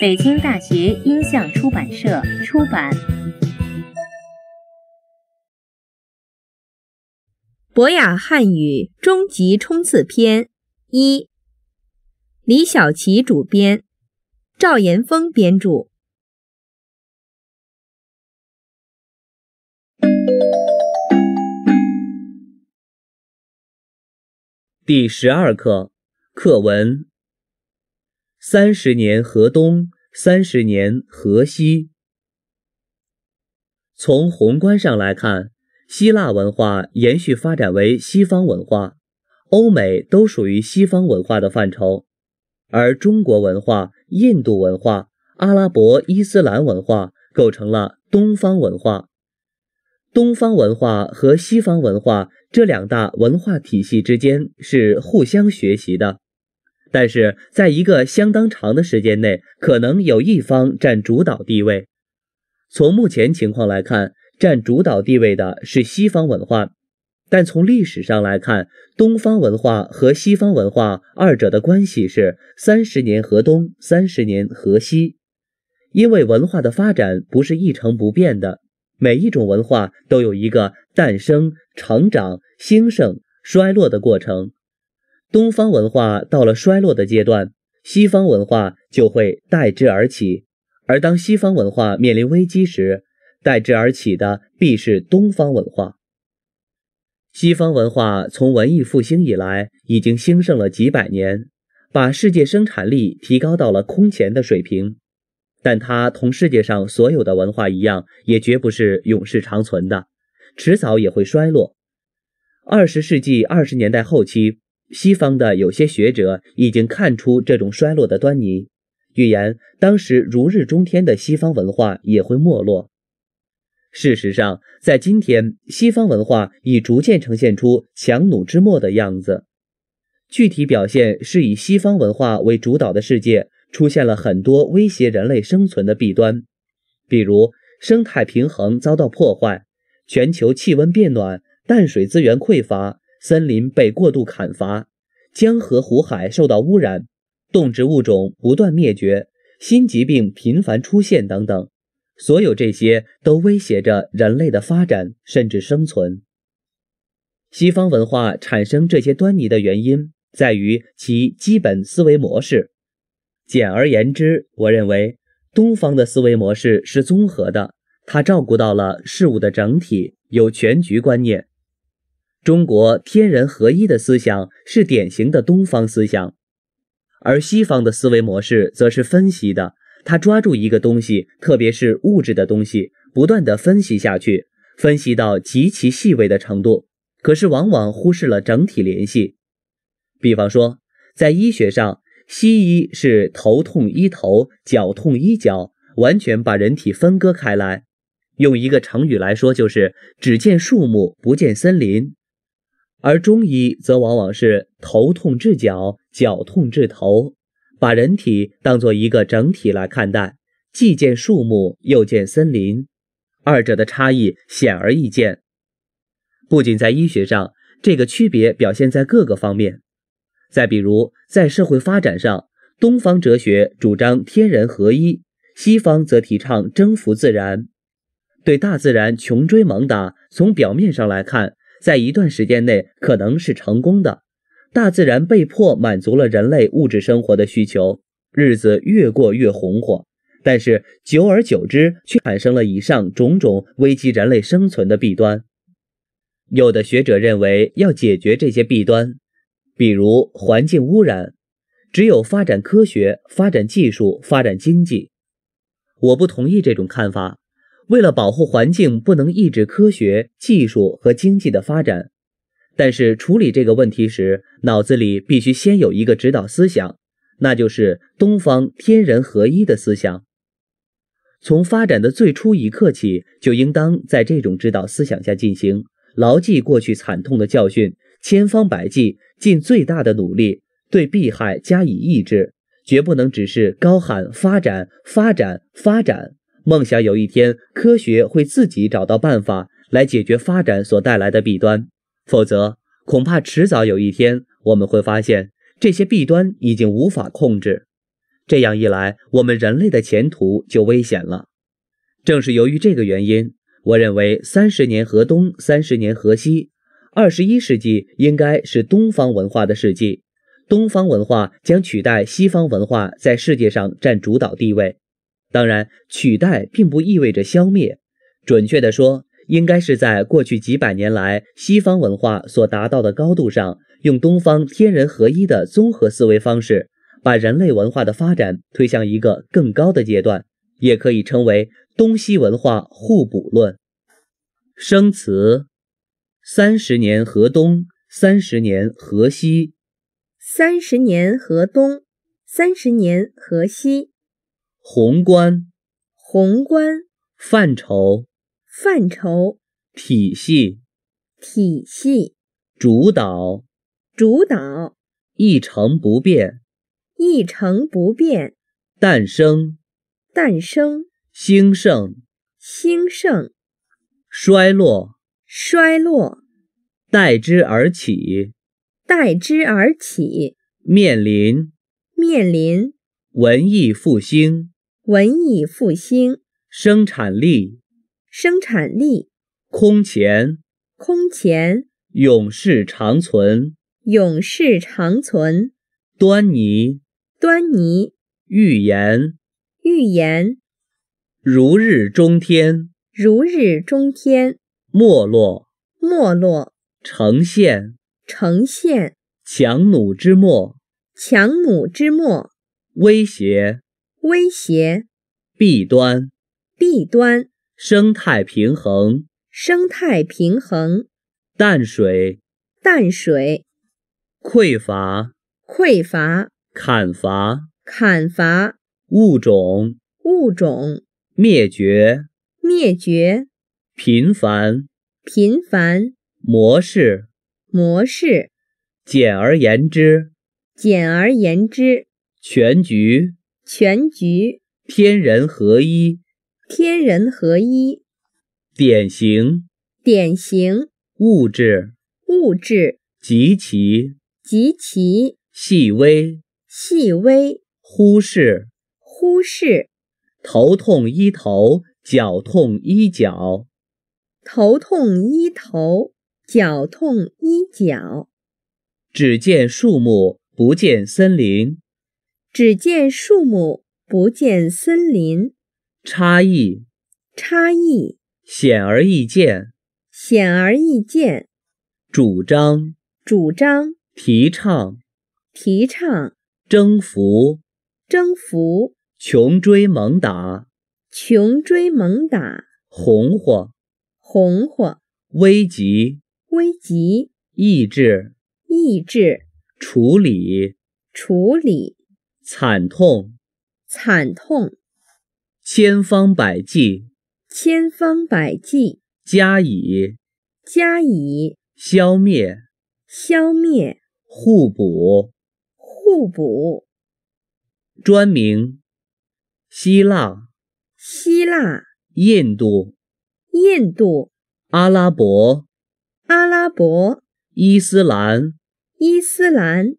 北京大学音像出版社出版，《博雅汉语终极冲刺篇一》，李晓琪主编，赵岩峰编著。第十二课课文，《三十年河东》。三十年河西。从宏观上来看，希腊文化延续发展为西方文化，欧美都属于西方文化的范畴；而中国文化、印度文化、阿拉伯伊斯兰文化构成了东方文化。东方文化和西方文化这两大文化体系之间是互相学习的。但是，在一个相当长的时间内，可能有一方占主导地位。从目前情况来看，占主导地位的是西方文化，但从历史上来看，东方文化和西方文化二者的关系是三十年河东，三十年河西。因为文化的发展不是一成不变的，每一种文化都有一个诞生、成长、兴盛、衰落的过程。东方文化到了衰落的阶段，西方文化就会代之而起；而当西方文化面临危机时，代之而起的必是东方文化。西方文化从文艺复兴以来已经兴盛了几百年，把世界生产力提高到了空前的水平，但它同世界上所有的文化一样，也绝不是永世长存的，迟早也会衰落。二十世纪二十年代后期。西方的有些学者已经看出这种衰落的端倪，预言当时如日中天的西方文化也会没落。事实上，在今天，西方文化已逐渐呈现出强弩之末的样子。具体表现是以西方文化为主导的世界出现了很多威胁人类生存的弊端，比如生态平衡遭到破坏，全球气温变暖，淡水资源匮乏。森林被过度砍伐，江河湖海受到污染，动植物种不断灭绝，新疾病频繁出现等等，所有这些都威胁着人类的发展甚至生存。西方文化产生这些端倪的原因在于其基本思维模式。简而言之，我认为东方的思维模式是综合的，它照顾到了事物的整体，有全局观念。中国天人合一的思想是典型的东方思想，而西方的思维模式则是分析的。他抓住一个东西，特别是物质的东西，不断的分析下去，分析到极其细微的程度，可是往往忽视了整体联系。比方说，在医学上，西医是头痛医头，脚痛医脚，完全把人体分割开来。用一个成语来说，就是只见树木，不见森林。而中医则往往是头痛治脚，脚痛治头，把人体当做一个整体来看待，既见树木又见森林，二者的差异显而易见。不仅在医学上，这个区别表现在各个方面。再比如在社会发展上，东方哲学主张天人合一，西方则提倡征服自然，对大自然穷追猛打。从表面上来看。在一段时间内可能是成功的，大自然被迫满足了人类物质生活的需求，日子越过越红火。但是，久而久之却产生了以上种种危及人类生存的弊端。有的学者认为，要解决这些弊端，比如环境污染，只有发展科学、发展技术、发展经济。我不同意这种看法。为了保护环境，不能抑制科学技术和经济的发展。但是处理这个问题时，脑子里必须先有一个指导思想，那就是东方天人合一的思想。从发展的最初一刻起，就应当在这种指导思想下进行。牢记过去惨痛的教训，千方百计，尽最大的努力对弊害加以抑制，绝不能只是高喊“发展，发展，发展”。梦想有一天，科学会自己找到办法来解决发展所带来的弊端，否则恐怕迟早有一天我们会发现这些弊端已经无法控制。这样一来，我们人类的前途就危险了。正是由于这个原因，我认为三十年河东，三十年河西，二十一世纪应该是东方文化的世纪，东方文化将取代西方文化在世界上占主导地位。当然，取代并不意味着消灭。准确的说，应该是在过去几百年来西方文化所达到的高度上，用东方天人合一的综合思维方式，把人类文化的发展推向一个更高的阶段，也可以称为东西文化互补论。生词：三十年河东，三十年河西，三十年河东，三十年河西。宏观，宏观范畴，范畴体系，体系主导，主导一成不变，一成不变诞生，诞生兴盛，兴盛衰落，衰落代之而起，代之而起面临，面临文艺复兴。文艺复兴，生产力，生产力，空前，空前，永世长存，永世长存，端倪，端倪，预言，预言，如日中天，如日中天，没落，没落，呈现，呈现，强弩之末，强弩之末，威胁。威胁，弊端，弊端，生态平衡，生态平衡，淡水，淡水，匮乏，匮乏，砍伐，砍伐，物种，物种，灭绝，灭绝，频繁，频繁，模式，模式，简而言之，简而言之，全局。全局，天人合一，天人合一。典型，典型。物质，物质。极其，极其。细微，细微。忽视，忽视。头痛医头，脚痛医脚。头痛医头，脚痛医脚。只见树木，不见森林。只见树木，不见森林。差异，差异显而易见，显而易见。主张，主张提倡，提倡征服，征服穷追猛打，穷追猛打红火，红火危急，危急意志，意志处理，处理。惨痛，惨痛；千方百计，千方百计；加以，加以；消灭，消灭；互补，互补；专名，希腊，希腊；印度，印度；阿拉伯，阿拉伯；伊斯兰，伊斯兰。